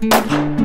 Thank you.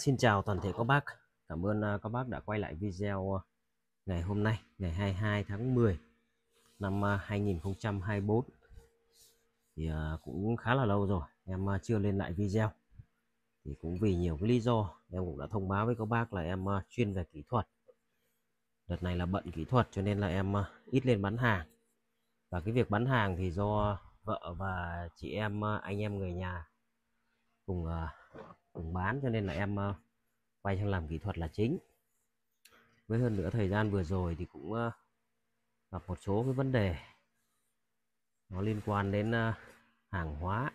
xin chào toàn thể các bác Cảm ơn à, các bác đã quay lại video à, ngày hôm nay ngày 22 tháng 10 năm 2024 à, thì cũng khá là lâu rồi em chưa lên lại video thì cũng vì nhiều cái lý do em cũng đã thông báo với các bác là em chuyên về kỹ thuật đợt này là bận kỹ thuật cho nên là em ít lên bán hàng và cái việc bán hàng thì do vợ và chị em anh em người nhà cùng quảng bán cho nên là em ờ, quay sang làm kỹ thuật là chính với hơn nữa thời gian vừa rồi thì cũng ờ, gặp một số cái vấn đề nó liên quan đến ờ, hàng hóa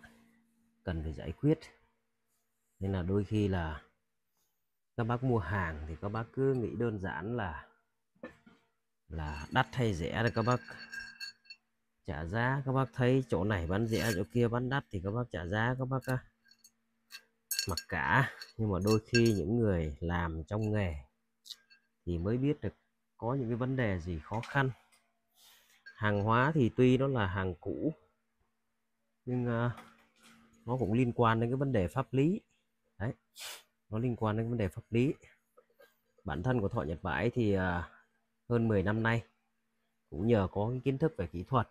cần phải giải quyết nên là đôi khi là các bác mua hàng thì các bác cứ nghĩ đơn giản là là đắt hay rẻ là các bác trả giá các bác thấy chỗ này bán rẻ chỗ kia bán đắt thì các bác trả giá các bác mặc cả nhưng mà đôi khi những người làm trong nghề thì mới biết được có những cái vấn đề gì khó khăn hàng hóa thì tuy nó là hàng cũ nhưng uh, nó cũng liên quan đến cái vấn đề pháp lý đấy nó liên quan đến vấn đề pháp lý bản thân của thọ nhật bãi thì uh, hơn 10 năm nay cũng nhờ có cái kiến thức về kỹ thuật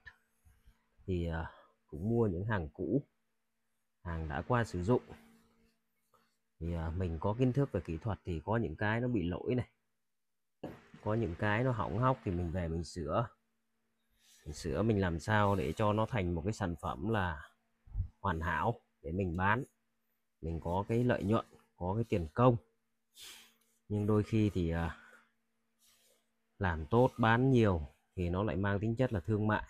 thì uh, cũng mua những hàng cũ hàng đã qua sử dụng thì à, mình có kiến thức về kỹ thuật thì có những cái nó bị lỗi này có những cái nó hỏng hóc thì mình về mình sửa mình sửa mình làm sao để cho nó thành một cái sản phẩm là hoàn hảo để mình bán mình có cái lợi nhuận có cái tiền công nhưng đôi khi thì à, làm tốt bán nhiều thì nó lại mang tính chất là thương mại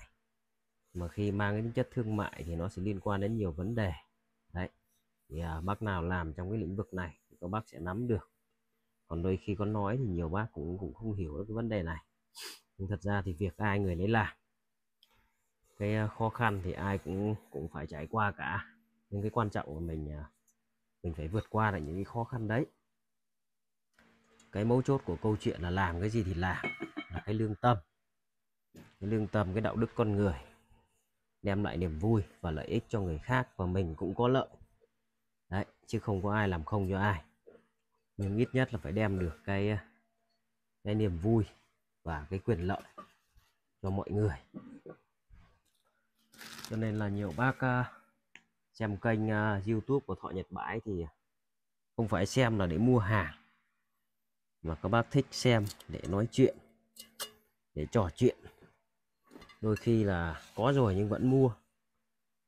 mà khi mang cái tính chất thương mại thì nó sẽ liên quan đến nhiều vấn đề thì à, bác nào làm trong cái lĩnh vực này thì các bác sẽ nắm được còn đôi khi có nói thì nhiều bác cũng cũng không hiểu được cái vấn đề này nhưng thật ra thì việc ai người lấy làm cái à, khó khăn thì ai cũng cũng phải trải qua cả nhưng cái quan trọng là mình à, mình phải vượt qua lại những cái khó khăn đấy cái mấu chốt của câu chuyện là làm cái gì thì làm là cái lương tâm cái lương tâm cái đạo đức con người đem lại niềm vui và lợi ích cho người khác và mình cũng có lợi chứ không có ai làm không cho ai nhưng ít nhất là phải đem được cái ờ, cái niềm vui và cái quyền lợi cho mọi người cho nên là nhiều bác ờ, xem kênh ờ, youtube của thọ nhật bãi thì không phải xem là để mua hàng mà các bác thích xem để nói chuyện để trò chuyện đôi khi là có rồi nhưng vẫn mua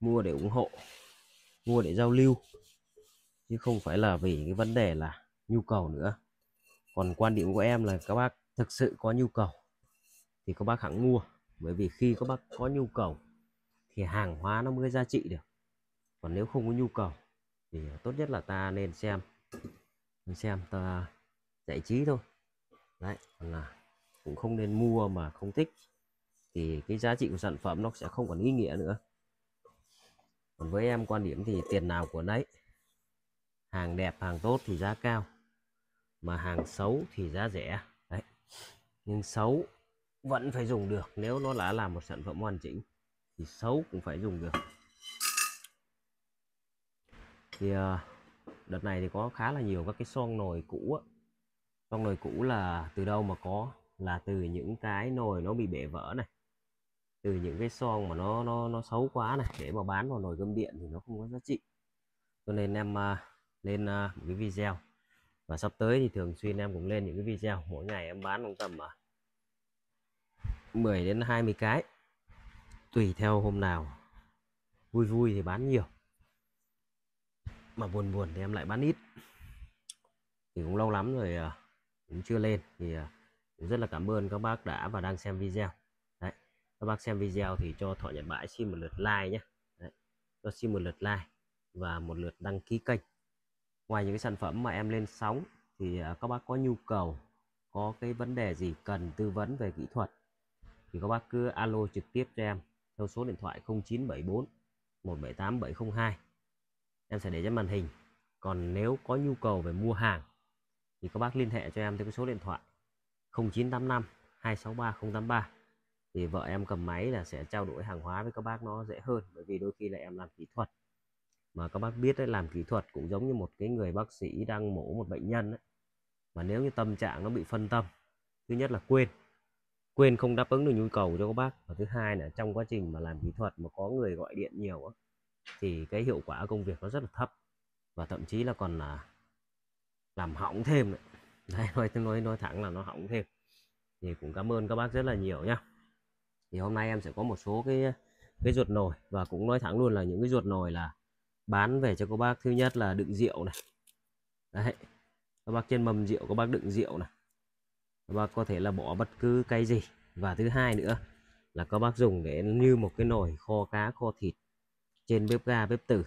mua để ủng hộ mua để giao lưu chứ không phải là vì cái vấn đề là nhu cầu nữa còn quan điểm của em là các bác thực sự có nhu cầu thì các bác hẳn mua bởi vì khi các bác có nhu cầu thì hàng hóa nó mới giá trị được còn nếu không có nhu cầu thì tốt nhất là ta nên xem xem ta giải trí thôi đấy còn là cũng không nên mua mà không thích thì cái giá trị của sản phẩm nó sẽ không còn ý nghĩa nữa còn với em quan điểm thì tiền nào của nấy hàng đẹp hàng tốt thì giá cao mà hàng xấu thì giá rẻ đấy nhưng xấu vẫn phải dùng được nếu nó đã là một sản phẩm hoàn chỉnh thì xấu cũng phải dùng được thì ờ, đợt này thì có khá là nhiều các cái son nồi cũ á. son nồi cũ là từ đâu mà có là từ những cái nồi nó bị bể vỡ này từ những cái son mà nó nó nó xấu quá này để mà bán vào nồi cơm điện thì nó không có giá trị cho nên em ờ, lên uh, một cái video và sắp tới thì thường xuyên em cũng lên những cái video mỗi ngày em bán trong tầm uh, à, 10 đến 20 cái tùy theo hôm nào vui vui thì bán nhiều mà buồn buồn thì em lại bán ít thì cũng lâu lắm rồi uh, cũng chưa lên thì uh, cũng rất là cảm ơn các bác đã và đang xem video Đấy. các bác xem video thì cho thọ nhật bãi xin một lượt like nhé Đấy. cho xin một lượt like và một lượt đăng ký kênh ngoài những cái sản phẩm mà em lên sóng thì à, các bác có nhu cầu có cái vấn đề gì cần tư vấn về kỹ thuật thì các bác cứ alo trực tiếp cho em theo số điện thoại 0974 178 702 em sẽ để trên màn hình còn nếu có nhu cầu về mua hàng thì các bác liên hệ cho em theo cái số điện thoại 0985 263 083 thì vợ em cầm máy là sẽ trao đổi hàng hóa với các bác nó dễ hơn bởi vì đôi khi là em làm kỹ thuật mà các bác biết đấy làm kỹ thuật cũng giống như một cái người bác sĩ đang mổ một bệnh nhân ấy. mà nếu như tâm trạng nó bị phân tâm thứ nhất là quên quên không đáp ứng được nhu cầu cho các bác và thứ hai là trong quá trình mà làm kỹ thuật mà có người gọi điện nhiều ấy, thì cái hiệu quả công việc nó rất là thấp và thậm chí là còn là làm hỏng thêm đấy, đấy nói nói nói thẳng là nó hỏng thêm thì cũng cảm ơn các bác rất là nhiều nhá thì hôm nay em sẽ có một số cái cái ruột nồi và cũng nói thẳng luôn là những cái ruột nồi là bán về cho các bác thứ nhất là đựng rượu này đấy các bác trên mâm rượu các bác đựng rượu này các bác có thể là bỏ bất cứ cây gì và thứ hai nữa là các bác dùng để như một cái nồi kho cá kho thịt trên bếp ga bếp tử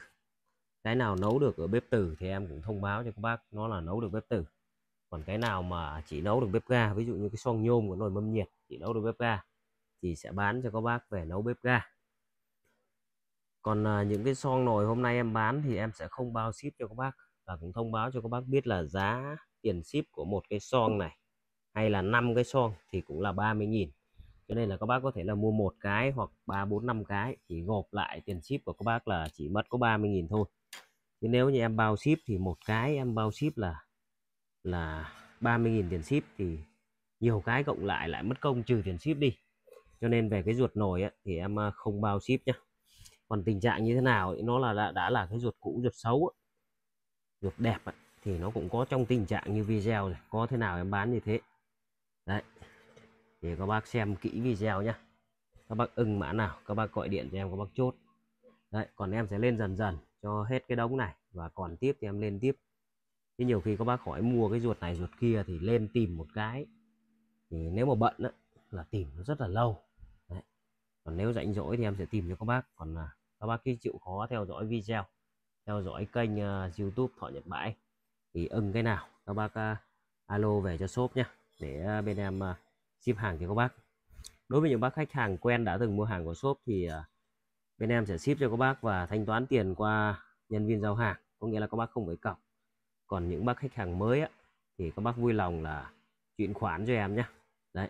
cái nào nấu được ở bếp tử thì em cũng thông báo cho các bác nó là nấu được bếp tử còn cái nào mà chỉ nấu được bếp ga ví dụ như cái xoong nhôm của nồi mâm nhiệt chỉ nấu được bếp ga thì sẽ bán cho các bác về nấu bếp ga còn à, những cái son nồi hôm nay em bán thì em sẽ không bao ship cho các bác và cũng thông báo cho các bác biết là giá tiền ship của một cái son này hay là năm cái son thì cũng là 30.000 cho nên là các bác có thể là mua một cái hoặc 3 4 5 cái thì gộp lại tiền ship của các bác là chỉ mất có 30.000 thôi chứ nếu như em bao ship thì một cái em bao ship là là 30.000 tiền ship thì nhiều cái cộng lại lại mất công trừ tiền ship đi cho nên về cái ruột nồi ấy, thì em à, không bao ship nhé còn tình trạng như thế nào ấy, nó là đã, đã là cái ruột cũ ruột xấu ruột đẹp thì nó cũng có trong tình trạng như video này có thế nào em bán như thế đấy để các bác xem kỹ video nhá các bác ưng mã nào các bác gọi điện cho em các bác chốt đấy còn em sẽ lên dần dần cho hết cái đống này và còn tiếp thì em lên tiếp chứ nhiều khi các bác hỏi mua cái ruột này ruột kia thì lên tìm một cái thì nếu mà bận á, là tìm nó rất là lâu Đấy. còn nếu rảnh rỗi thì em sẽ tìm cho các bác còn là các bác khi chịu khó theo dõi video theo dõi kênh uh, youtube thọ nhật bãi thì ưng cái nào các bác uh, alo về cho shop nhé để uh, bên em uh, ship hàng cho các bác đối với những bác khách hàng quen đã từng mua hàng của shop thì uh, bên em sẽ ship cho các bác và thanh toán tiền qua nhân viên giao hàng có nghĩa là các bác không phải cọc còn những bác khách hàng mới á, thì các bác vui lòng là chuyển khoản cho em nhé đấy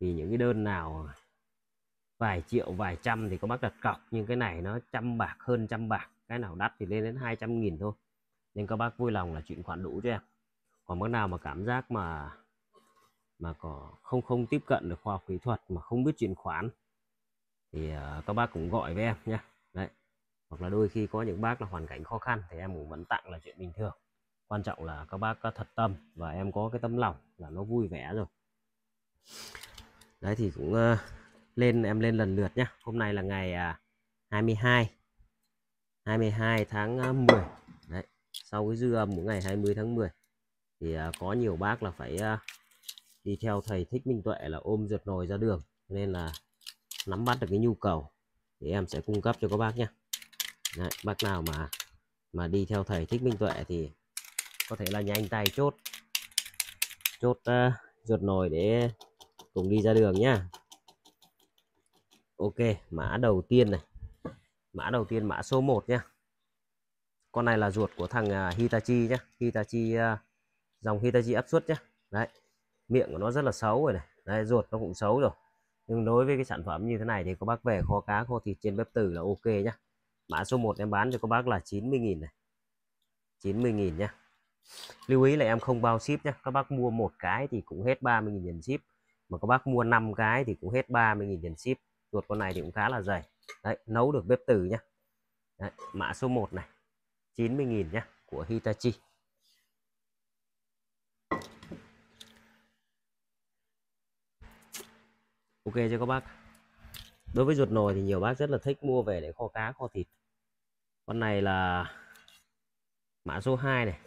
thì những cái đơn nào vài triệu vài trăm thì có bác đặt cọc nhưng cái này nó trăm bạc hơn trăm bạc cái nào đắt thì lên đến 200 nghìn thôi nên các bác vui lòng là chuyển khoản đủ cho em còn bác nào mà cảm giác mà mà có không không tiếp cận được khoa học kỹ thuật mà không biết chuyển khoản thì ờ, các bác cũng gọi với em nhé đấy hoặc là đôi khi có những bác là hoàn cảnh khó khăn thì em cũng vẫn tặng là chuyện bình thường quan trọng là các bác có thật tâm và em có cái tấm lòng là nó vui vẻ rồi đấy thì cũng uh, lên em lên lần lượt nhé hôm nay là ngày à, 22 22 tháng 10 à, đấy sau cái dư âm của ngày 20 tháng 10 thì à, có nhiều bác là phải à, đi theo thầy thích minh tuệ là ôm ruột nồi ra đường nên là nắm bắt được cái nhu cầu thì em sẽ cung cấp cho các bác nhé đấy, bác nào mà mà đi theo thầy thích minh tuệ thì có thể là nhanh tay chốt chốt uh, ruột nồi để cùng đi ra đường nhá ok mã đầu tiên này mã đầu tiên mã số 1 nhá con này là ruột của thằng à, Hitachi nhá Hitachi à, dòng Hitachi áp suất nhá đấy miệng của nó rất là xấu rồi này đấy, ruột nó cũng xấu rồi nhưng đối với cái sản phẩm như thế này thì có bác về kho cá kho thịt trên bếp từ là ok nhá mã số 1 em bán cho các bác là 90.000 này 90.000 nhá lưu ý là em không bao ship nhá các bác mua một cái thì cũng hết 30.000 tiền ship mà các bác mua 5 cái thì cũng hết 30.000 tiền ship ruột con này thì cũng khá là dày đấy nấu được bếp từ nhá đấy, mã số 1 này 90.000 nhá của Hitachi ok chưa các bác đối với ruột nồi thì nhiều bác rất là thích mua về để kho cá kho thịt con này là mã số 2 này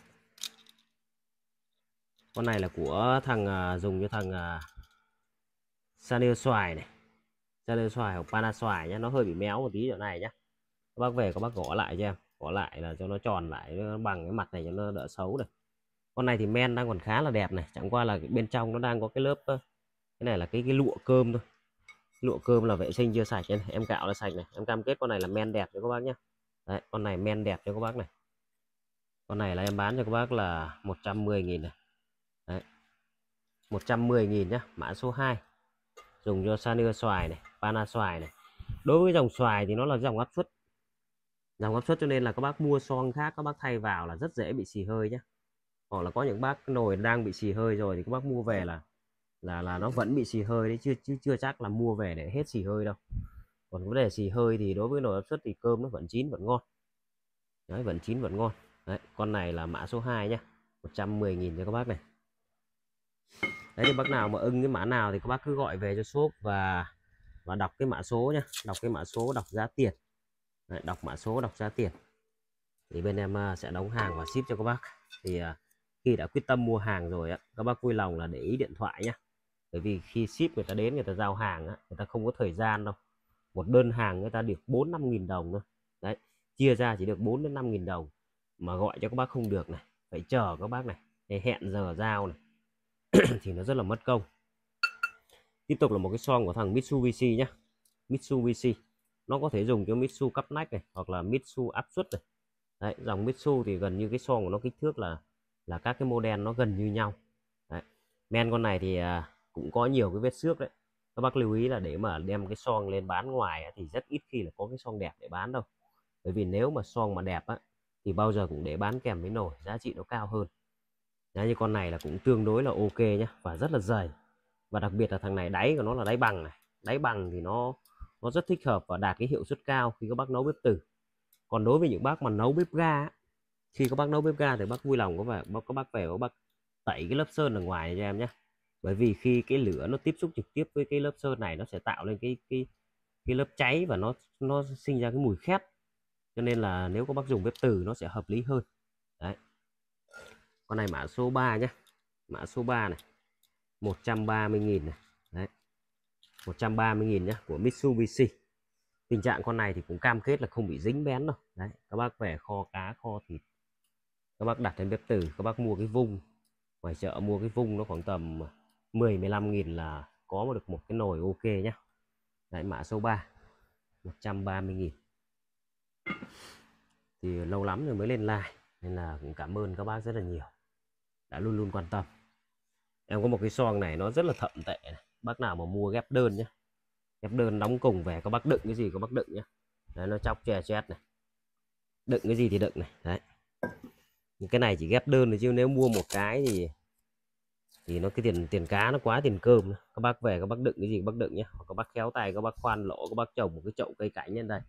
con này là của thằng à, dùng cho thằng uh, à, Sanil xoài này cho nên xoài hoặc pana xoài nhá nó hơi bị méo một tí chỗ này nhá các bác về có bác gõ lại cho em gõ lại là cho nó tròn lại nó bằng cái mặt này cho nó đỡ xấu được con này thì men đang còn khá là đẹp này chẳng qua là bên trong nó đang có cái lớp cái này là cái cái lụa cơm thôi lụa cơm là vệ sinh chưa sạch em, em cạo là sạch này em cam kết con này là men đẹp cho các bác nhé Đấy, con này men đẹp cho các bác này con này là em bán cho các bác là 110.000 này Đấy. 110.000 nhá mã số 2 dùng cho sanưa xoài này pana xoài này đối với dòng xoài thì nó là dòng áp suất dòng áp suất cho nên là các bác mua xoong khác các bác thay vào là rất dễ bị xì hơi nhé hoặc là có những bác nồi đang bị xì hơi rồi thì các bác mua về là là là nó vẫn bị xì hơi đấy chưa chưa, chưa chắc là mua về để hết xì hơi đâu còn vấn đề xì hơi thì đối với nồi áp suất thì cơm nó vẫn chín vẫn ngon đấy vẫn chín vẫn ngon đấy con này là mã số 2 nhá 110.000 cho các bác này đấy thì bác nào mà ưng cái mã nào thì các bác cứ gọi về cho shop và và đọc cái mã số nhá đọc cái mã số đọc giá tiền đấy, đọc mã số đọc giá tiền thì bên em à, sẽ đóng hàng và ship cho các bác thì à, khi đã quyết tâm mua hàng rồi á, các bác vui lòng là để ý điện thoại nhá bởi vì khi ship người ta đến người ta giao hàng á, người ta không có thời gian đâu một đơn hàng người ta được bốn năm nghìn đồng thôi đấy chia ra chỉ được 4 đến 5 nghìn đồng mà gọi cho các bác không được này phải chờ các bác này hẹn giờ giao này thì nó rất là mất công tiếp tục là một cái son của thằng Mitsubishi nhé Mitsubishi nó có thể dùng cho Mitsu cắp nách này hoặc là Mitsu áp suất này Đấy, dòng Mitsu thì gần như cái son của nó kích thước là là các cái model nó gần như nhau đấy. men con này thì à, cũng có nhiều cái vết xước đấy các bác lưu ý là để mà đem cái son lên bán ngoài thì rất ít khi là có cái son đẹp để bán đâu bởi vì nếu mà son mà đẹp á, thì bao giờ cũng để bán kèm với nồi giá trị nó cao hơn Đấy, như con này là cũng tương đối là ok nhá và rất là dày và đặc biệt là thằng này đáy của nó là đáy bằng này đáy bằng thì nó nó rất thích hợp và đạt cái hiệu suất cao khi các bác nấu bếp từ còn đối với những bác mà nấu bếp ga khi các bác nấu bếp ga thì bác vui lòng có phải các bác về các bác tẩy cái lớp sơn ở ngoài cho em nhé bởi vì khi cái lửa nó tiếp xúc trực tiếp với cái lớp sơn này nó sẽ tạo lên cái cái cái lớp cháy và nó nó sinh ra cái mùi khét cho nên là nếu các bác dùng bếp từ nó sẽ hợp lý hơn đấy con này mã số 3 nhé mã số 3 này 130.000 này đấy 130.000 nhé của Mitsubishi tình trạng con này thì cũng cam kết là không bị dính bén đâu đấy các bác về kho cá kho thịt các bác đặt lên bếp từ các bác mua cái vung ngoài chợ mua cái vung nó khoảng tầm 10 15 nghìn là có mà được một cái nồi ok nhá đấy mã số 3 130 nghìn thì lâu lắm rồi mới lên like nên là cũng cảm ơn các bác rất là nhiều đã luôn luôn quan tâm em có một cái xoong này nó rất là thậm tệ này. bác nào mà mua ghép đơn nhé ghép đơn đóng cùng về có bác đựng cái gì có bác đựng nhé đấy nó chóc chè chét này đựng cái gì thì đựng này đấy những cái này chỉ ghép đơn thôi chứ nếu mua một cái thì thì nó cái tiền tiền cá nó quá tiền cơm các bác về các bác đựng cái gì các bác đựng nhé các bác khéo tay các bác khoan lỗ các bác trồng một cái chậu cây cảnh lên đây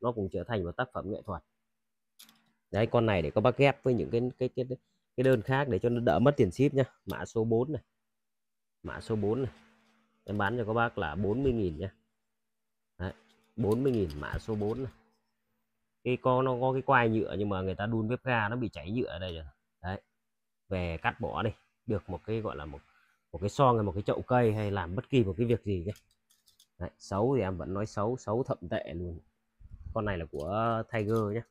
nó cũng trở thành một tác phẩm nghệ thuật đấy con này để các bác ghép với những cái cái cái, cái cái đơn khác để cho nó đỡ mất tiền ship nhá mã số 4 này mã số 4 này em bán cho các bác là 40.000 nhá Đấy, 40.000 mã số 4 này cái con nó có cái quai nhựa nhưng mà người ta đun bếp ga nó bị cháy nhựa ở đây rồi đấy về cắt bỏ đi được một cái gọi là một một cái son hay một cái chậu cây hay làm bất kỳ một cái việc gì nhé đấy, xấu thì em vẫn nói xấu xấu thậm tệ luôn con này là của Tiger nhé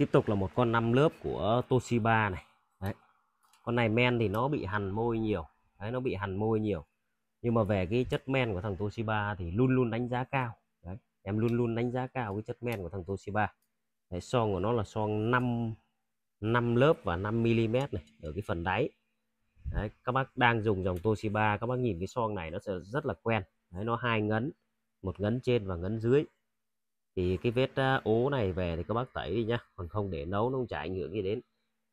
tiếp tục là một con năm lớp của Toshiba này đấy con này men thì nó bị hằn môi nhiều đấy nó bị hằn môi nhiều nhưng mà về cái chất men của thằng Toshiba thì luôn luôn đánh giá cao đấy em luôn luôn đánh giá cao cái chất men của thằng Toshiba đấy, son của nó là son 5 5 lớp và 5 mm này ở cái phần đáy đấy, các bác đang dùng dòng Toshiba các bác nhìn cái son này nó sẽ rất là quen đấy, nó hai ngấn một ngấn trên và ngấn dưới thì cái vết ố này về thì các bác tẩy đi nhá còn không để nấu nó không chả ảnh hưởng gì đến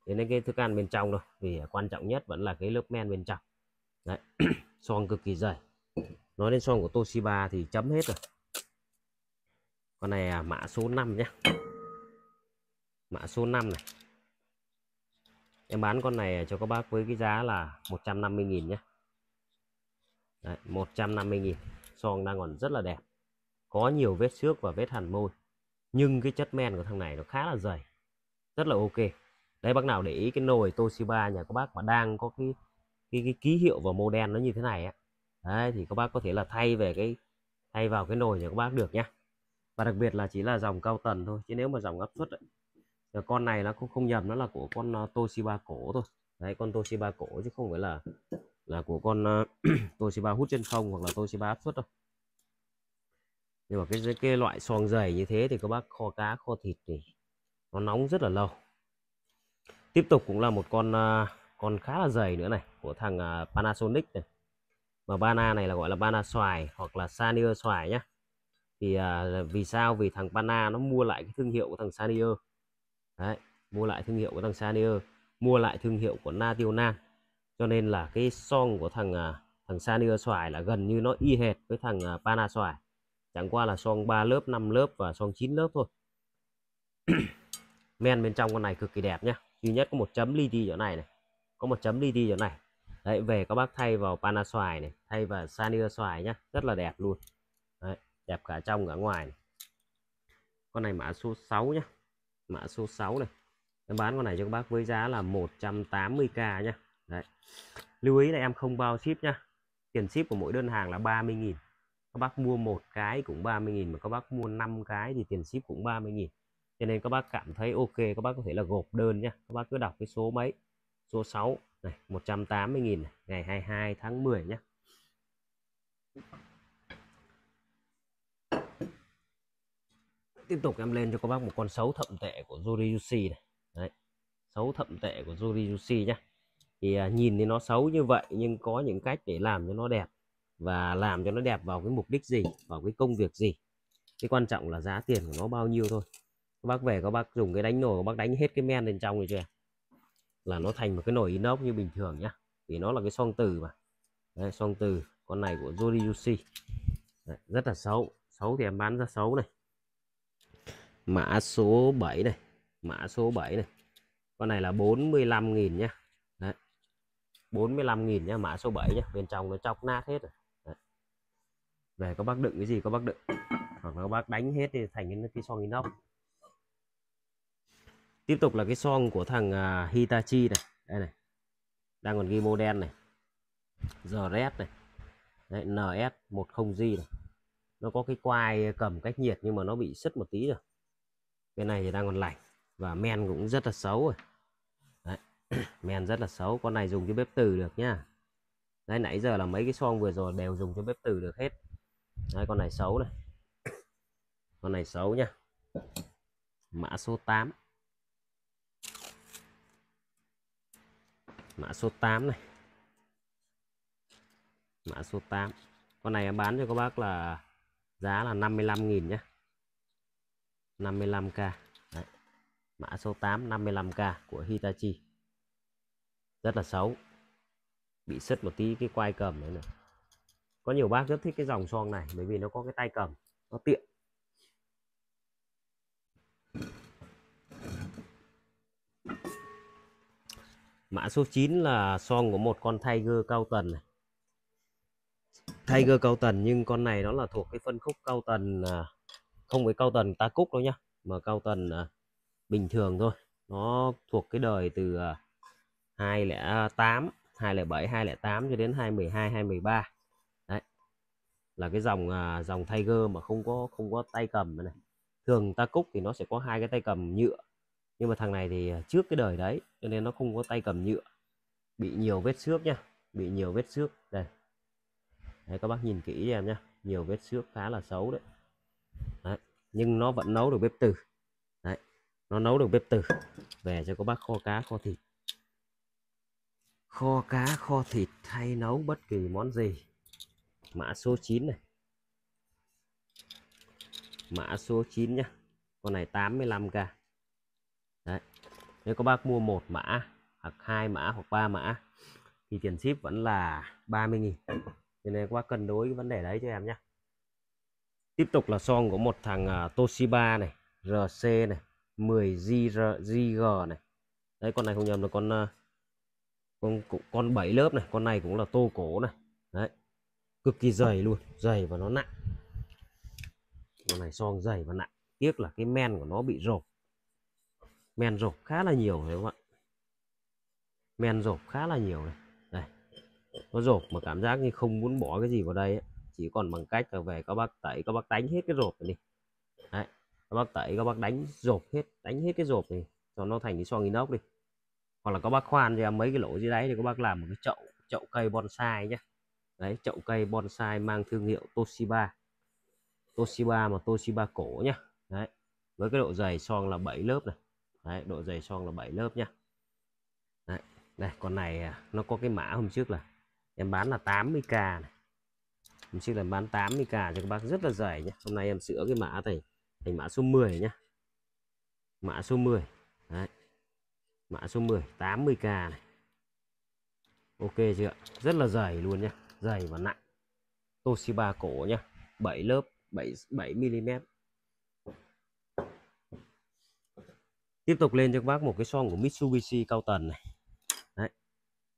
đến cái thức ăn bên trong đâu vì à, quan trọng nhất vẫn là cái lớp men bên trong đấy son cực kỳ dày nói đến son của Toshiba thì chấm hết rồi con này à, mã số 5 nhé mã số 5 này em bán con này cho các bác với cái giá là 150.000 nhé Đấy, 150.000 son đang còn rất là đẹp có nhiều vết xước và vết hằn môi nhưng cái chất men của thằng này nó khá là dày rất là ok đấy bác nào để ý cái nồi Toshiba nhà các bác mà đang có cái cái cái ký hiệu và model nó như thế này á đấy thì các bác có thể là thay về cái thay vào cái nồi nhà các bác được nhá và đặc biệt là chỉ là dòng cao tần thôi chứ nếu mà dòng áp suất ấy, con này nó cũng không nhầm nó là của con ờ, Toshiba cổ thôi đấy con Toshiba cổ chứ không phải là là của con ờ, Toshiba hút chân không hoặc là Toshiba áp suất đâu nhưng mà cái cái loại xoong dày như thế thì các bác kho cá kho thịt thì nó nóng rất là lâu tiếp tục cũng là một con à, con khá là dày nữa này của thằng à, Panasonic này mà bana này là gọi là bana xoài hoặc là sanier xoài nhá thì à, vì sao vì thằng Pana nó mua lại cái thương hiệu của thằng Sanier đấy mua lại thương hiệu của thằng Sanier mua lại thương hiệu của National cho nên là cái song của thằng thằng Sanier xoài là gần như nó y hệt với thằng à, Pana xoài chẳng qua là son 3 lớp 5 lớp và son 9 lớp thôi men bên trong con này cực kỳ đẹp nhá duy nhất có một chấm li ti chỗ này này có một chấm li ti chỗ này đấy về các bác thay vào pana xoài này thay vào sania xoài nhá rất là đẹp luôn đấy, đẹp cả trong cả ngoài này. con này mã số 6 nhá mã số 6 này em bán con này cho các bác với giá là 180k nhá đấy lưu ý là em không bao ship nhá tiền ship của mỗi đơn hàng là 30.000 các bác mua một cái cũng 30.000 mà các bác mua 5 cái thì tiền ship cũng 30.000 cho nên các bác cảm thấy ok các bác có thể là gộp đơn nhá các bác cứ đọc cái số mấy số 6 này 180.000 ngày 22 tháng 10 nhá tiếp tục em lên cho các bác một con sấu thậm tệ của Joriyushi này Đấy. xấu thậm tệ của Joriyushi nhá thì à, nhìn thì nó xấu như vậy nhưng có những cách để làm cho nó đẹp và làm cho nó đẹp vào cái mục đích gì vào cái công việc gì cái quan trọng là giá tiền của nó bao nhiêu thôi các bác về các bác dùng cái đánh nồi các bác đánh hết cái men bên trong rồi chưa là nó thành một cái nồi inox như bình thường nhá vì nó là cái song từ mà Đấy, song từ con này của jody Yushi rất là xấu xấu thì em bán ra xấu này mã số 7 này mã số 7 này con này là 45.000 nhá Đấy. 45.000 nhá mã số 7 nhá bên trong nó chọc nát hết rồi về các bác đựng cái gì các bác đựng hoặc là các bác đánh hết thì thành cái, cái xoong inox tiếp tục là cái xoong của thằng à, Hitachi này đây này đang còn ghi đen này GRS này Đấy, NS 10G này nó có cái quai cầm cách nhiệt nhưng mà nó bị sứt một tí rồi cái này thì đang còn lạnh và men cũng rất là xấu rồi Đấy. men rất là xấu con này dùng cho bếp từ được nhá đấy nãy giờ là mấy cái xoong vừa rồi đều dùng cho bếp từ được hết Đấy, con này xấu này con này xấu nha mã số 8 mã số 8 này mã số 8 con này em bán cho các bác là giá là 55.000 nhé 55k Đấy. mã số 8 55k của Hitachi rất là xấu bị sứt một tí cái quai cầm đấy này có nhiều bác rất thích cái dòng son này bởi vì nó có cái tay cầm nó tiện mã số 9 là son của một con Tiger cao tần này Tiger cao tần nhưng con này nó là thuộc cái phân khúc cao tần à, không phải cao tần ta cúc đâu nhá mà cao tần à, bình thường thôi nó thuộc cái đời từ 208 207 208 cho đến 212 213 là cái dòng à, dòng Tiger mà không có không có tay cầm này thường ta cúc thì nó sẽ có hai cái tay cầm nhựa nhưng mà thằng này thì à, trước cái đời đấy cho nên nó không có tay cầm nhựa bị nhiều vết xước nhá bị nhiều vết xước đây đấy, các bác nhìn kỹ cho em nhá nhiều vết xước khá là xấu đấy. đấy nhưng nó vẫn nấu được bếp từ đấy nó nấu được bếp từ về cho các bác kho cá kho thịt kho cá kho thịt hay nấu bất kỳ món gì mã số 9 này mã số 9 nhá con này 85k đấy nếu các bác mua một mã hoặc hai mã hoặc ba mã thì tiền ship vẫn là 30.000 cho nên các bác cân đối vấn đề đấy cho em nhé tiếp tục là son của một thằng à, Toshiba này RC này 10 ZG này đấy con này không nhầm là con à, con con 7 lớp này con này cũng là tô cổ này đấy cực kỳ dày luôn dày và nó nặng con này son dày và nặng tiếc là cái men của nó bị rộp men rộp khá là nhiều đấy các bạn men rộp khá là nhiều này đây nó rộp mà cảm giác như không muốn bỏ cái gì vào đây ấy. chỉ còn bằng cách là về các bác tẩy các bác đánh hết cái rộp này đi đấy các bác tẩy các bác đánh rộp hết đánh hết cái rộp này cho nó thành cái son inox đi hoặc là các bác khoan ra mấy cái lỗ dưới đáy thì các bác làm một cái chậu chậu cây bonsai nhé đấy chậu cây bonsai mang thương hiệu Toshiba Toshiba mà Toshiba cổ nhá đấy với cái độ dày son là 7 lớp này đấy độ dày son là 7 lớp nhá đấy đây con này à, nó có cái mã hôm trước là em bán là 80k này hôm trước là em bán 80k cho các bác rất là dày nhá hôm nay em sửa cái mã này thành mã số 10 nhá mã số 10 đấy mã số 10 80k này ok chưa rất là dày luôn nhá dày và nặng Toshiba cổ nhá 7 lớp 7 7 mm tiếp tục lên cho các bác một cái son của Mitsubishi cao tần này Đấy.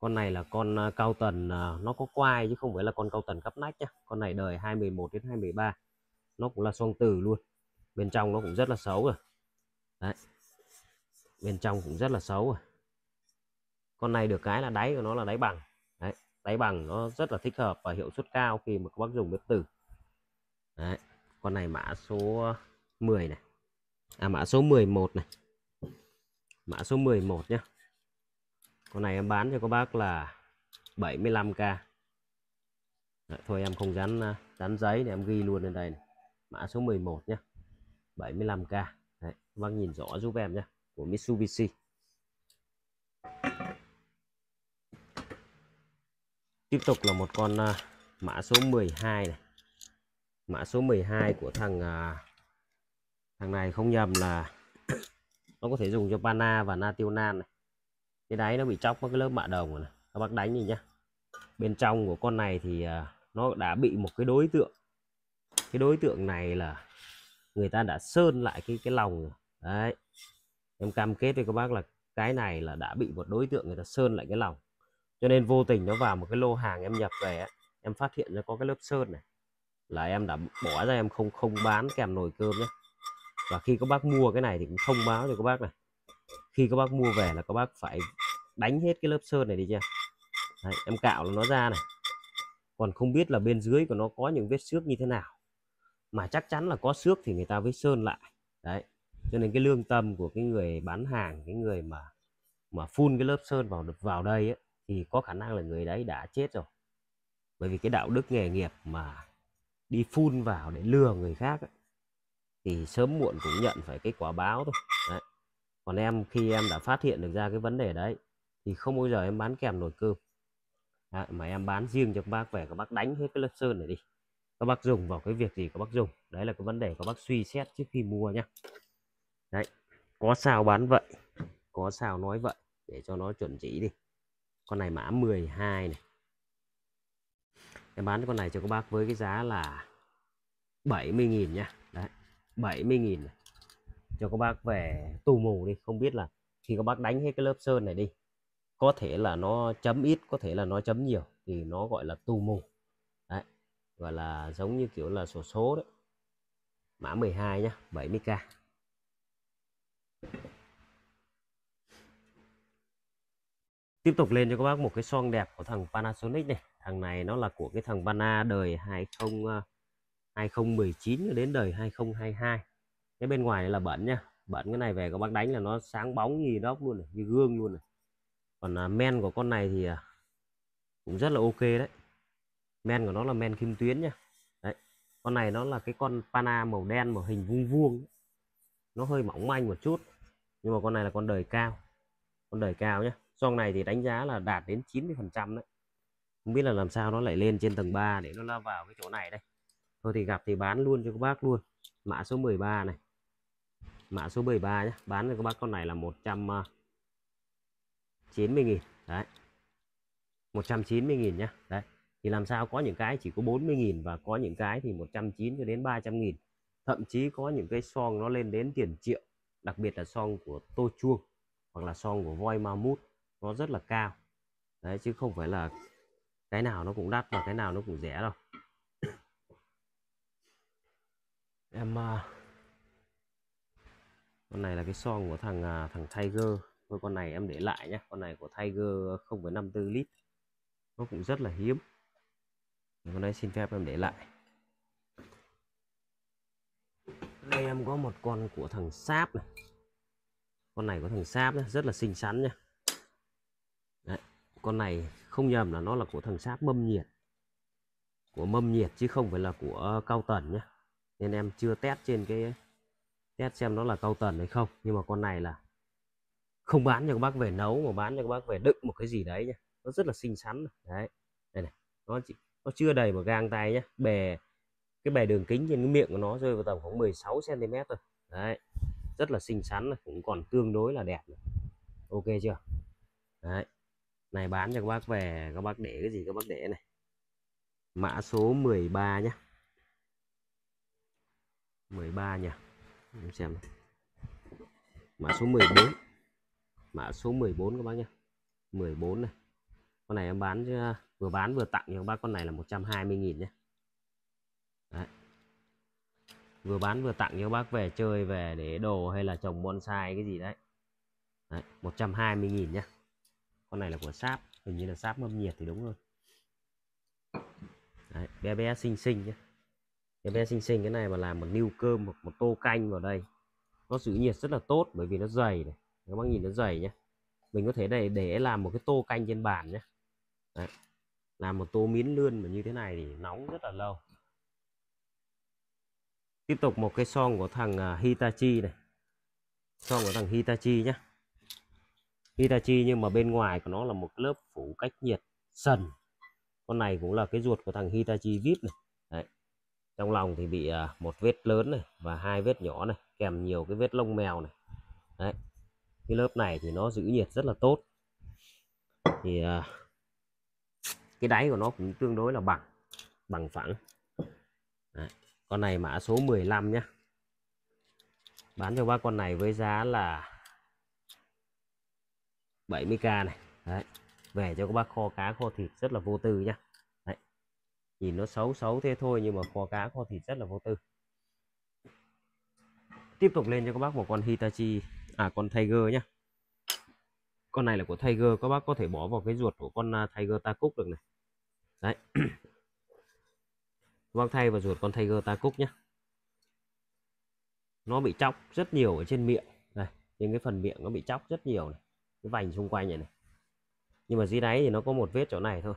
con này là con à, cao tần à, nó có quai chứ không phải là con cao tần cắp nách nhá con này đời 21 đến 23 nó cũng là son từ luôn bên trong nó cũng rất là xấu rồi Đấy. bên trong cũng rất là xấu rồi con này được cái là đáy của nó là đáy bằng tay bằng nó rất là thích hợp và hiệu suất cao khi mà các bác dùng bếp từ Đấy. con này mã số 10 này à mã số 11 này mã số 11 nhé con này em bán cho các bác là 75k Đấy, thôi em không dán dán giấy để em ghi luôn lên đây này. mã số 11 nhé 75k Đấy, các bác nhìn rõ giúp em nhé của Mitsubishi tiếp tục là một con uh, mã số 12 này mã số 12 của thằng uh, thằng này không nhầm là nó có thể dùng cho pana và nationan này cái đáy nó bị chóc mất cái lớp mạ đồng rồi này các bác đánh nhìn nhá bên trong của con này thì uh, nó đã bị một cái đối tượng cái đối tượng này là người ta đã sơn lại cái cái lòng rồi. đấy em cam kết với các bác là cái này là đã bị một đối tượng người ta sơn lại cái lòng cho nên vô tình nó vào một cái lô hàng em nhập về ấy, em phát hiện ra có cái lớp sơn này là em đã bỏ ra em không không bán kèm nồi cơm nhé và khi các bác mua cái này thì cũng thông báo cho các bác này khi các bác mua về là các bác phải đánh hết cái lớp sơn này đi chưa Đấy, em cạo nó ra này còn không biết là bên dưới của nó có những vết xước như thế nào mà chắc chắn là có xước thì người ta với sơn lại đấy cho nên cái lương tâm của cái người bán hàng cái người mà mà phun cái lớp sơn vào được vào đây ấy, thì có khả năng là người đấy đã chết rồi bởi vì cái đạo đức nghề nghiệp mà đi phun vào để lừa người khác ấy, thì sớm muộn cũng nhận phải cái quả báo thôi đấy. còn em khi em đã phát hiện được ra cái vấn đề đấy thì không bao giờ em bán kèm nồi cơm đấy, mà em bán riêng cho các bác về các bác đánh hết cái lớp sơn này đi các bác dùng vào cái việc gì các bác dùng đấy là cái vấn đề các bác suy xét trước khi mua nhá đấy có sao bán vậy có sao nói vậy để cho nó chuẩn chỉ đi con này mã 12 này em bán con này cho các bác với cái giá là 70.000 nhá đấy 70.000 cho các bác về tù mù đi không biết là khi các bác đánh hết cái lớp sơn này đi có thể là nó chấm ít có thể là nó chấm nhiều thì nó gọi là tù mù đấy gọi là giống như kiểu là sổ số đấy mã 12 nhá 70k tiếp tục lên cho các bác một cái son đẹp của thằng Panasonic này thằng này nó là của cái thằng Vana đời 20 2019 à, đến đời 2022 cái bên ngoài này là bẩn nha bẩn cái này về các bác đánh là nó sáng bóng như đốc luôn này, như gương luôn này còn à, men của con này thì à, cũng rất là ok đấy men của nó là men kim tuyến nha đấy con này nó là cái con pana màu đen màu hình vuông vuông nó hơi mỏng manh một chút nhưng mà con này là con đời cao con đời cao nhé dòng này thì đánh giá là đạt đến 90 phần trăm đấy không biết là làm sao nó lại lên trên tầng 3 để nó lao vào cái chỗ này đây thôi thì gặp thì bán luôn cho các bác luôn mã số 13 này mã số 13 nhé bán cho các bác con này là 190 à, nghìn đấy 190 nghìn nhá đấy thì làm sao có những cái chỉ có 40 nghìn và có những cái thì 190 cho đến 300 nghìn thậm chí có những cái song nó lên đến tiền triệu đặc biệt là song của tô chuông hoặc là song của voi ma mút nó rất là cao đấy chứ không phải là cái nào nó cũng đắt và cái nào nó cũng rẻ đâu em à, con này là cái son của thằng à, thằng Tiger thôi con này em để lại nhé con này của Tiger 0,54 lít nó cũng rất là hiếm con đấy xin phép em để lại đây em có một con của thằng sáp này con này có thằng sáp rất là xinh xắn nhé con này không nhầm là nó là của thằng sáp mâm nhiệt của mâm nhiệt chứ không phải là của ờ, cao tần nhé nên em chưa test trên cái test xem nó là cao tần hay không nhưng mà con này là không bán cho các bác về nấu mà bán cho các bác về đựng một cái gì đấy nhá nó rất là xinh xắn đấy đây này nó chỉ nó chưa đầy một gang tay nhá bề cái bề đường kính trên cái miệng của nó rơi vào tầm khoảng 16 cm thôi đấy rất là xinh xắn cũng còn tương đối là đẹp ok chưa đấy này bán cho các bác về các bác để cái gì các bác để này mã số 13 nhé 13 nhỉ em xem mã số 14 mã số 14 các bác nhé 14 này con này em bán vừa bán vừa tặng cho các bác con này là 120.000 nhé Đấy. vừa bán vừa tặng cho các bác về chơi về để đồ hay là trồng bonsai cái gì đấy, đấy 120.000 nhé con này là của sáp hình như là sáp mâm nhiệt thì đúng hơn Đấy, bé bé xinh xinh nhé bé bé xinh xinh cái này mà làm một niêu cơm một một tô canh vào đây nó giữ nhiệt rất là tốt bởi vì nó dày này các bác nhìn nó dày nhé mình có thể này để làm một cái tô canh trên bàn nhé Đấy. làm một tô miến lươn mà như thế này thì nóng rất là lâu tiếp tục một cái son à, của thằng Hitachi này son của thằng Hitachi nhé Hitachi nhưng mà bên ngoài của nó là một lớp phủ cách nhiệt sần con này cũng là cái ruột của thằng Hitachi VIP này Đấy. trong lòng thì bị à, một vết lớn này và hai vết nhỏ này kèm nhiều cái vết lông mèo này Đấy. cái lớp này thì nó giữ nhiệt rất là tốt thì à, cái đáy của nó cũng tương đối là bằng bằng phẳng Đấy. con này mã số 15 nhá bán cho bác con này với giá là 70k này đấy. về cho các bác kho cá kho thịt rất là vô tư nhá đấy. nhìn nó xấu xấu thế thôi nhưng mà kho cá kho thịt rất là vô tư tiếp tục lên cho các bác một con Hitachi à con Tiger nhá con này là của Tiger các bác có thể bỏ vào cái ruột của con à, Tiger ta cúc được này đấy các bác thay vào ruột con Tiger ta cúc nhé nó bị chóc rất nhiều ở trên miệng này trên cái phần miệng nó bị chóc rất nhiều này cái vành xung quanh này, này nhưng mà dưới đáy thì nó có một vết chỗ này thôi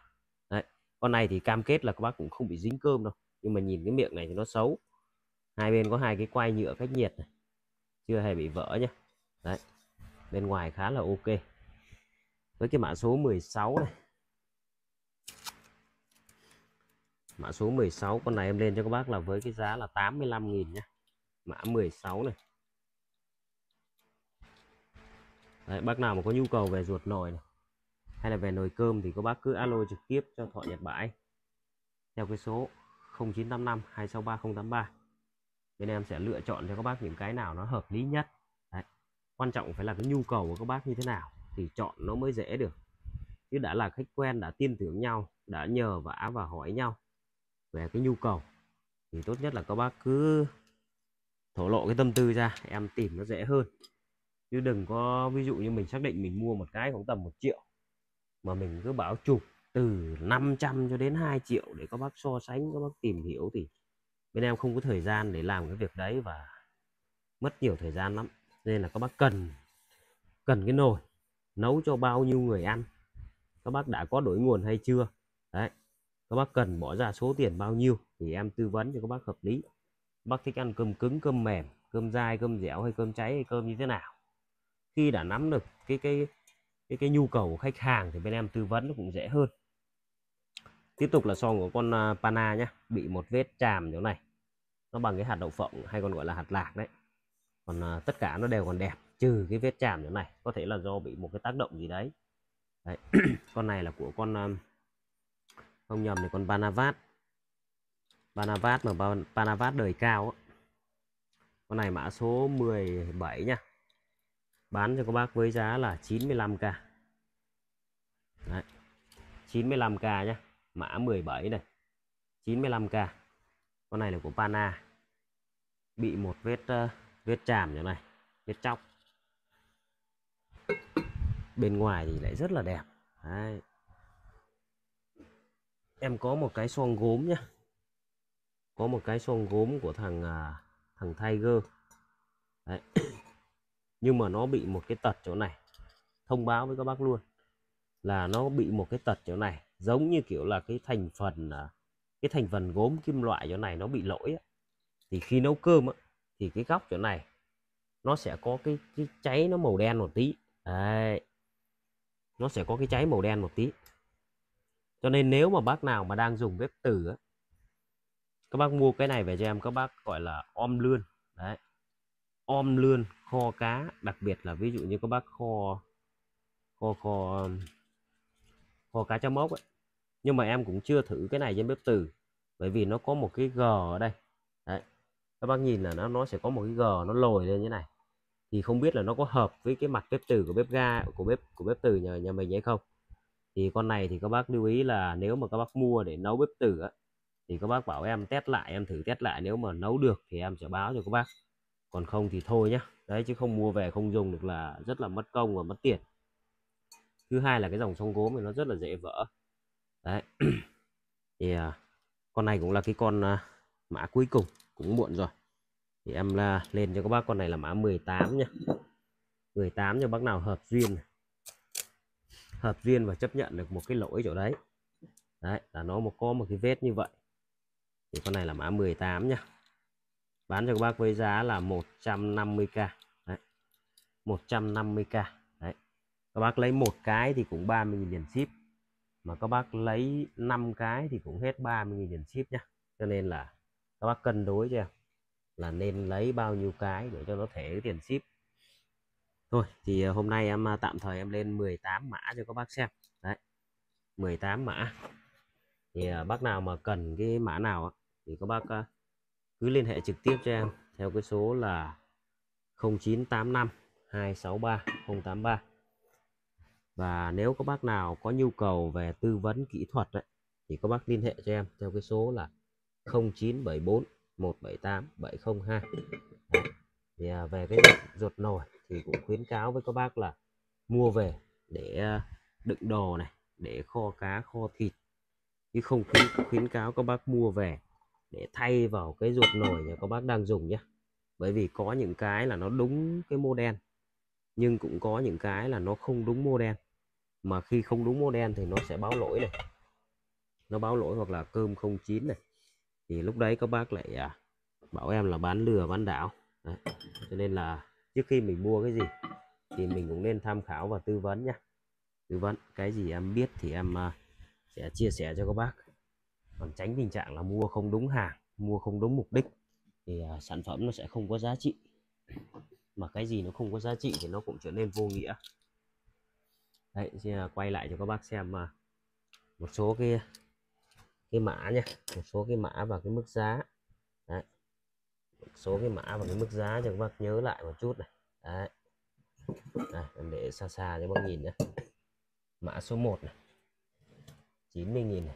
đấy con này thì cam kết là các bác cũng không bị dính cơm đâu nhưng mà nhìn cái miệng này thì nó xấu hai bên có hai cái quay nhựa cách nhiệt này chưa hề bị vỡ nhá đấy bên ngoài khá là ok với cái mã số 16 này mã số 16 con này em lên cho các bác là với cái giá là 85.000 nhá mã 16 này Đấy, bác nào mà có nhu cầu về ruột nồi này, hay là về nồi cơm thì các bác cứ alo trực tiếp cho Thọ Nhật Bãi theo cái số 0985 263083 bên em sẽ lựa chọn cho các bác những cái nào nó hợp lý nhất Đấy. quan trọng phải là cái nhu cầu của các bác như thế nào thì chọn nó mới dễ được chứ đã là khách quen đã tin tưởng nhau đã nhờ vả và hỏi nhau về cái nhu cầu thì tốt nhất là các bác cứ thổ lộ cái tâm tư ra em tìm nó dễ hơn chứ đừng có ví dụ như mình xác định mình mua một cái khoảng tầm một triệu mà mình cứ bảo chụp từ 500 cho đến 2 triệu để các bác so sánh các bác tìm hiểu thì bên em không có thời gian để làm cái việc đấy và mất nhiều thời gian lắm nên là các bác cần cần cái nồi nấu cho bao nhiêu người ăn các bác đã có đổi nguồn hay chưa đấy các bác cần bỏ ra số tiền bao nhiêu thì em tư vấn cho các bác hợp lý bác thích ăn cơm cứng cơm mềm cơm dai cơm dẻo hay cơm cháy hay cơm như thế nào khi đã nắm được cái cái cái cái nhu cầu của khách hàng thì bên em tư vấn nó cũng dễ hơn tiếp tục là son của con à, pana nhá bị một vết chàm chỗ này nó bằng cái hạt đậu phộng hay còn gọi là hạt lạc đấy còn à, tất cả nó đều còn đẹp trừ cái vết chàm chỗ này có thể là do bị một cái tác động gì đấy, đấy. con này là của con không à, nhầm thì con panavat panavat mà panavat đời cao á. con này mã số 17 nha bán cho các bác với giá là 95k Đấy. 95k nhé mã 17 này 95k con này là của Pana bị một vết uh, vết chàm như này vết trong bên ngoài thì lại rất là đẹp Đấy. em có một cái son gốm nhá có một cái son gốm của thằng uh, thằng Tiger Đấy nhưng mà nó bị một cái tật chỗ này thông báo với các bác luôn là nó bị một cái tật chỗ này giống như kiểu là cái thành phần à, cái thành phần gốm kim loại chỗ này nó bị lỗi ấy. thì khi nấu cơm ấy, thì cái góc chỗ này nó sẽ có cái, cái cháy nó màu đen một tí đấy nó sẽ có cái cháy màu đen một tí cho nên nếu mà bác nào mà đang dùng bếp từ á các bác mua cái này về cho em các bác gọi là om lươn đấy om lươn kho cá đặc biệt là ví dụ như các bác kho kho kho kho cá chấm mốc ấy nhưng mà em cũng chưa thử cái này trên bếp từ bởi vì nó có một cái g ở đây Đấy. các bác nhìn là nó nó sẽ có một cái g nó lồi lên như này thì không biết là nó có hợp với cái mặt bếp từ của bếp ga của bếp của bếp từ nhà nhà mình hay không thì con này thì các bác lưu ý là nếu mà các bác mua để nấu bếp từ á thì các bác bảo em test lại em thử test lại nếu mà nấu được thì em sẽ báo cho các bác còn không thì thôi nhá đấy chứ không mua về không dùng được là rất là mất công và mất tiền thứ hai là cái dòng song gốm thì nó rất là dễ vỡ đấy thì à, con này cũng là cái con à, mã cuối cùng cũng muộn rồi thì em là lên cho các bác con này là mã 18 nhá 18 cho bác nào hợp duyên hợp duyên và chấp nhận được một cái lỗi chỗ đấy đấy là nó một có một cái vết như vậy thì con này là mã 18 nhá bán cho các bác với giá là 150k đấy. 150k đấy các bác lấy một cái thì cũng 30.000 tiền ship mà các bác lấy 5 cái thì cũng hết 30.000 tiền ship nhá cho nên là các bác cân đối cho em là nên lấy bao nhiêu cái để cho nó thể tiền ship thôi thì ờ, hôm nay em ờ, tạm thời em lên 18 mã cho các bác xem đấy 18 mã thì ờ, bác nào mà cần cái mã nào thì các bác cứ liên hệ trực tiếp cho em theo cái số là 0985 263 083 và nếu các bác nào có nhu cầu về tư vấn kỹ thuật ấy, thì các bác liên hệ cho em theo cái số là 0974 178 702 thì à, về cái ruột, nồi thì cũng khuyến cáo với các bác là mua về để à, đựng đồ này để kho cá kho thịt chứ không khuyến, khuyến cáo các bác mua về để thay vào cái ruột nổi nhà các bác đang dùng nhé bởi vì có những cái là nó đúng cái mô đen nhưng cũng có những cái là nó không đúng mô đen mà khi không đúng mô đen thì nó sẽ báo lỗi này nó báo lỗi hoặc là cơm không chín này thì lúc đấy các bác lại à, bảo em là bán lừa bán đảo đấy. cho nên là trước khi mình mua cái gì thì mình cũng nên tham khảo và tư vấn nhé tư vấn cái gì em biết thì em à, sẽ chia sẻ cho các bác còn tránh tình trạng là mua không đúng hàng mua không đúng mục đích thì uh, sản phẩm nó sẽ không có giá trị mà cái gì nó không có giá trị thì nó cũng trở nên vô nghĩa đấy xin à, quay lại cho các bác xem mà một số cái cái mã nha một số cái mã và cái mức giá đấy. một số cái mã và cái mức giá cho các bác nhớ lại một chút này đấy à, để xa xa cho bác nhìn nhé mã số 1 này 90.000 này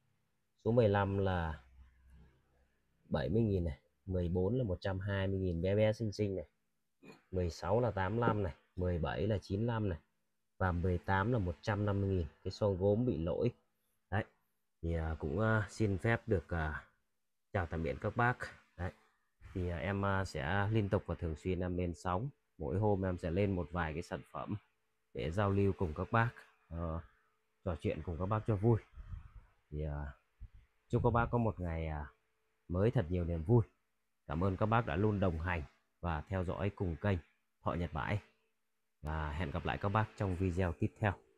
số 15 là 70.000 này 14 là 120.000 bé bé xinh xinh này 16 là 85 này 17 là 95 này và 18 là 150.000 cái son gốm bị lỗi đấy thì à, cũng à, xin phép được à, chào tạm biệt các bác đấy thì à, em à, sẽ liên tục và thường xuyên em lên sóng mỗi hôm em sẽ lên một vài cái sản phẩm để giao lưu cùng các bác à, trò chuyện cùng các bác cho vui thì à, Chúc các bác có một ngày à, mới thật nhiều niềm vui. Cảm ơn các bác đã luôn đồng hành và theo dõi cùng kênh Thọ Nhật Bãi. Và hẹn gặp lại các bác trong video tiếp theo.